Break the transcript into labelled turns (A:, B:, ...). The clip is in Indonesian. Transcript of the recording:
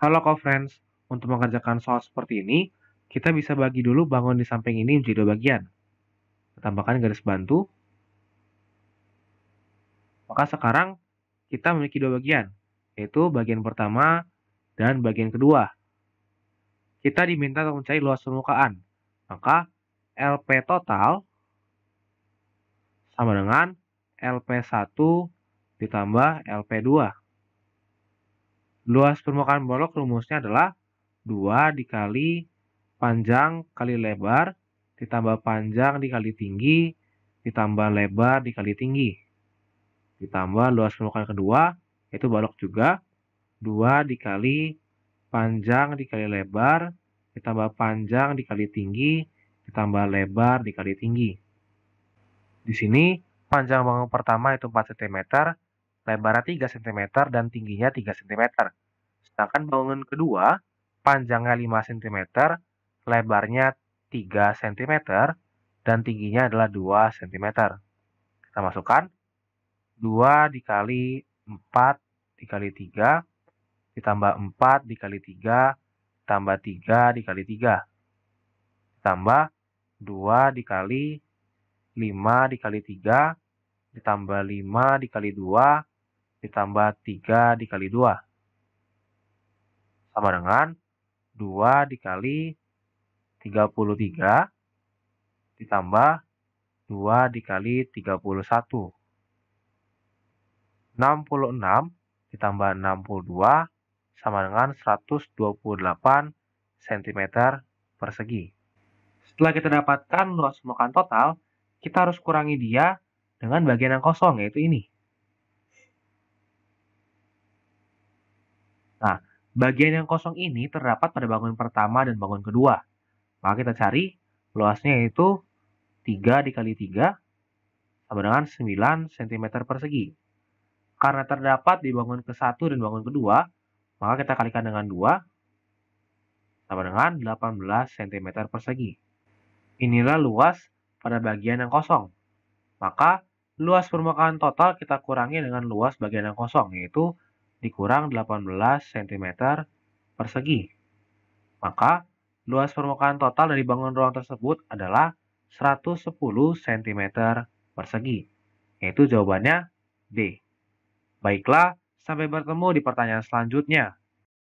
A: Halo co-friends, untuk mengerjakan soal seperti ini, kita bisa bagi dulu bangun di samping ini menjadi dua bagian. Tambahkan garis bantu. Maka sekarang kita memiliki dua bagian, yaitu bagian pertama dan bagian kedua. Kita diminta untuk mencari luas permukaan. Maka LP total sama dengan LP1 ditambah LP2. Luas permukaan balok rumusnya adalah 2 dikali panjang kali lebar ditambah panjang dikali tinggi ditambah lebar dikali tinggi. Ditambah luas permukaan kedua yaitu balok juga 2 dikali panjang dikali lebar ditambah panjang dikali tinggi ditambah lebar dikali tinggi. Di sini panjang bangun pertama itu 4 cm lebarnya 3 cm dan tingginya 3 cm. Sedangkan bangunan kedua, panjangnya 5 cm, lebarnya 3 cm, dan tingginya adalah 2 cm. Kita masukkan 2 dikali 4 dikali 3, ditambah 4 dikali 3, tambah 3 dikali 3, ditambah 2 dikali 5 dikali 3, ditambah 5 dikali 2, ditambah 3 dikali 2. Sama dengan 2 dikali 33 ditambah 2 dikali 31. 66 ditambah 62 sama dengan 128 cm persegi. Setelah kita dapatkan luas permukaan total, kita harus kurangi dia dengan bagian yang kosong, yaitu ini. Nah, bagian yang kosong ini terdapat pada bangun pertama dan bangun kedua. Maka kita cari luasnya yaitu 3 dikali 3 sama dengan 9 cm persegi. Karena terdapat di bangun ke-1 dan bangun kedua, maka kita kalikan dengan 2 sama dengan 18 cm persegi. Inilah luas pada bagian yang kosong. Maka luas permukaan total kita kurangi dengan luas bagian yang kosong, yaitu dikurang 18 cm persegi. Maka, luas permukaan total dari bangunan ruang tersebut adalah 110 cm persegi. Yaitu jawabannya D. Baiklah, sampai bertemu di pertanyaan selanjutnya.